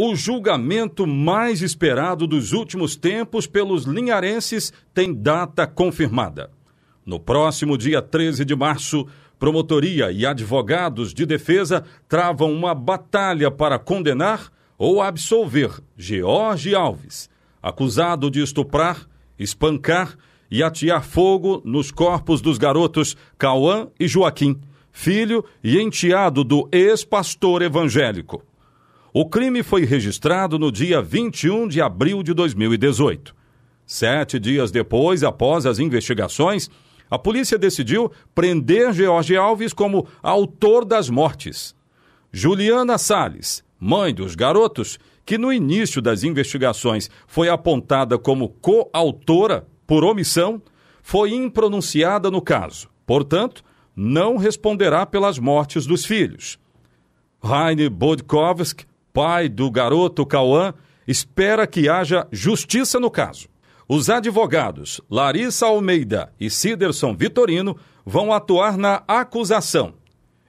O julgamento mais esperado dos últimos tempos pelos linharenses tem data confirmada. No próximo dia 13 de março, promotoria e advogados de defesa travam uma batalha para condenar ou absolver George Alves, acusado de estuprar, espancar e atear fogo nos corpos dos garotos Cauã e Joaquim, filho e enteado do ex-pastor evangélico. O crime foi registrado no dia 21 de abril de 2018. Sete dias depois, após as investigações, a polícia decidiu prender George Alves como autor das mortes. Juliana Sales, mãe dos garotos, que no início das investigações foi apontada como coautora por omissão, foi impronunciada no caso. Portanto, não responderá pelas mortes dos filhos. Raine Bodkovsk, pai do garoto Cauã espera que haja justiça no caso. Os advogados Larissa Almeida e Siderson Vitorino vão atuar na acusação.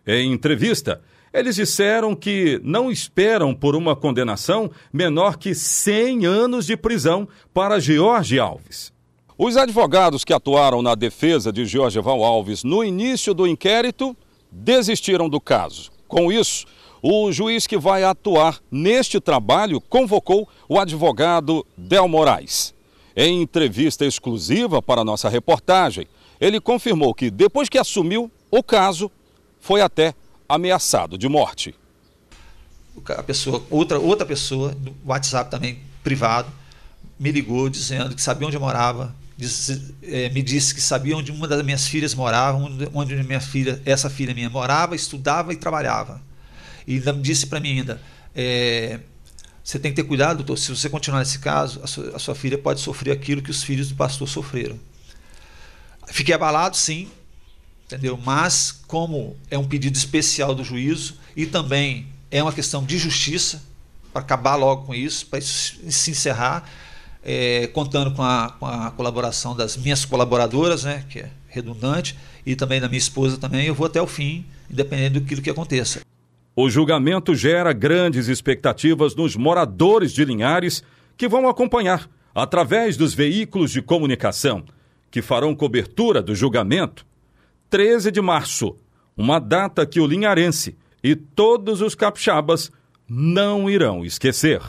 Em entrevista, eles disseram que não esperam por uma condenação menor que 100 anos de prisão para George Alves. Os advogados que atuaram na defesa de George Val Alves no início do inquérito desistiram do caso. Com isso, o juiz que vai atuar neste trabalho convocou o advogado Del Moraes. Em entrevista exclusiva para nossa reportagem, ele confirmou que depois que assumiu o caso, foi até ameaçado de morte. A pessoa, outra, outra pessoa, do WhatsApp também privado, me ligou dizendo que sabia onde eu morava, disse, eh, é, me disse que sabia onde uma das minhas filhas morava, onde minha filha, essa filha minha morava, estudava e trabalhava. E ainda disse para mim ainda, é, você tem que ter cuidado, doutor, se você continuar nesse caso, a sua, a sua filha pode sofrer aquilo que os filhos do pastor sofreram. Fiquei abalado, sim, entendeu? Mas como é um pedido especial do juízo e também é uma questão de justiça para acabar logo com isso, para se encerrar, é, contando com a, com a, colaboração das minhas colaboradoras, né, que é redundante, e também da minha esposa também, eu vou até o fim, independente do que aconteça. O julgamento gera grandes expectativas nos moradores de Linhares que vão acompanhar através dos veículos de comunicação que farão cobertura do julgamento. 13 de março, uma data que o linharense e todos os capixabas não irão esquecer.